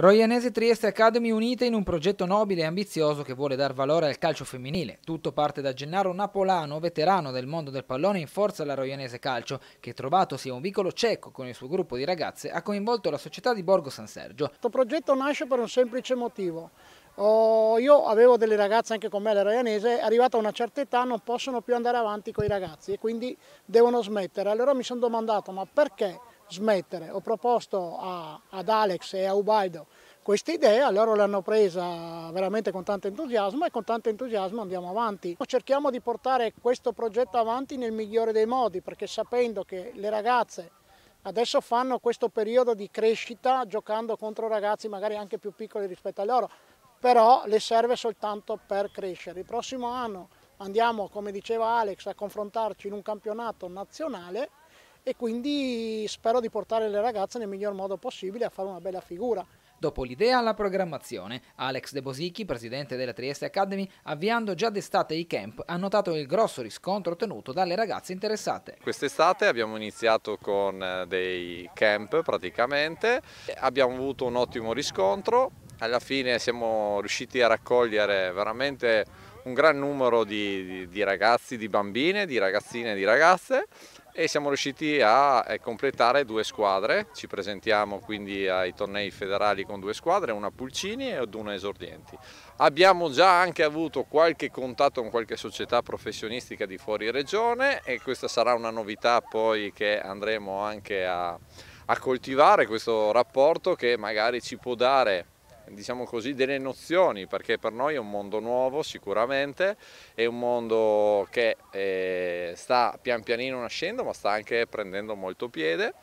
Roianese Trieste Academy unite in un progetto nobile e ambizioso che vuole dar valore al calcio femminile. Tutto parte da Gennaro Napolano, veterano del mondo del pallone in forza alla Roianese Calcio, che trovatosi a un vicolo cieco con il suo gruppo di ragazze ha coinvolto la società di Borgo San Sergio. Questo progetto nasce per un semplice motivo. Oh, io avevo delle ragazze anche con me alla Roianese, arrivata a una certa età non possono più andare avanti con i ragazzi e quindi devono smettere. Allora mi sono domandato ma perché smettere. Ho proposto a, ad Alex e a Ubaldo questa idea, loro l'hanno presa veramente con tanto entusiasmo e con tanto entusiasmo andiamo avanti. Cerchiamo di portare questo progetto avanti nel migliore dei modi perché sapendo che le ragazze adesso fanno questo periodo di crescita giocando contro ragazzi magari anche più piccoli rispetto a loro, però le serve soltanto per crescere. Il prossimo anno andiamo, come diceva Alex, a confrontarci in un campionato nazionale e quindi spero di portare le ragazze nel miglior modo possibile a fare una bella figura. Dopo l'idea alla programmazione, Alex De Bosicchi, presidente della Trieste Academy, avviando già d'estate i camp, ha notato il grosso riscontro ottenuto dalle ragazze interessate. Quest'estate abbiamo iniziato con eh, dei camp praticamente, abbiamo avuto un ottimo riscontro, alla fine siamo riusciti a raccogliere veramente un gran numero di, di, di ragazzi, di bambine, di ragazzine e di ragazze e siamo riusciti a eh, completare due squadre, ci presentiamo quindi ai tornei federali con due squadre, una Pulcini e una Esordienti. Abbiamo già anche avuto qualche contatto con qualche società professionistica di fuori regione e questa sarà una novità poi che andremo anche a, a coltivare questo rapporto che magari ci può dare diciamo così, delle nozioni, perché per noi è un mondo nuovo sicuramente, è un mondo che eh, sta pian pianino nascendo ma sta anche prendendo molto piede